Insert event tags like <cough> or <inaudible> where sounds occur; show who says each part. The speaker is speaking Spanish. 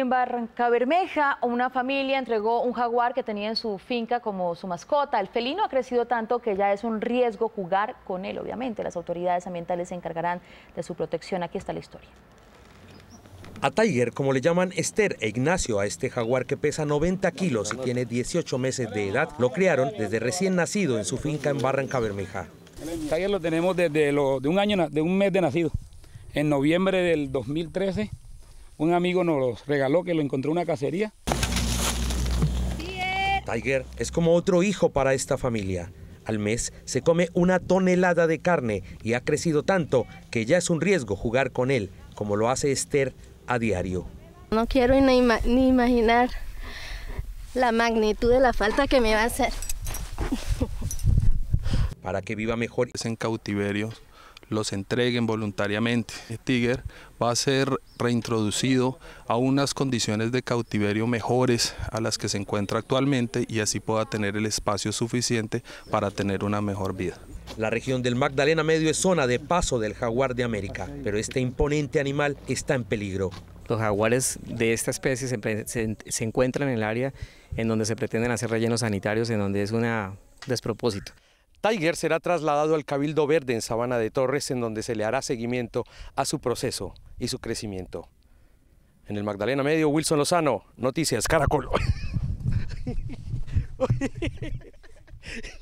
Speaker 1: en Barranca Bermeja, una familia entregó un jaguar que tenía en su finca como su mascota. El felino ha crecido tanto que ya es un riesgo jugar con él, obviamente. Las autoridades ambientales se encargarán de su protección. Aquí está la historia.
Speaker 2: A Tiger, como le llaman Esther e Ignacio a este jaguar que pesa 90 kilos y tiene 18 meses de edad, lo criaron desde recién nacido en su finca en Barranca Bermeja.
Speaker 3: Tiger lo tenemos desde un año, de un mes de nacido. En noviembre del 2013 un amigo nos los regaló que lo encontró en una cacería. Tiger es como
Speaker 2: otro hijo para esta familia. Al mes se come una tonelada de carne y ha crecido tanto que ya es un riesgo jugar con él, como lo hace Esther a diario.
Speaker 1: No quiero ni, ni imaginar la magnitud de la falta que me va a hacer.
Speaker 4: Para que viva mejor. Es en cautiverio los entreguen voluntariamente. El este Tiger va a ser reintroducido a unas condiciones de cautiverio mejores a las que se encuentra actualmente y así pueda tener el
Speaker 2: espacio suficiente para tener una mejor vida. La región del Magdalena Medio es zona de paso del jaguar de América, pero este imponente animal está en peligro. Los jaguares de esta especie se, se encuentran en el área en donde se pretenden hacer rellenos sanitarios, en donde es un despropósito. Tiger será trasladado al Cabildo Verde en Sabana de Torres, en donde se le hará seguimiento a su proceso y su crecimiento. En el Magdalena Medio, Wilson Lozano, Noticias Caracol.
Speaker 3: <laughs>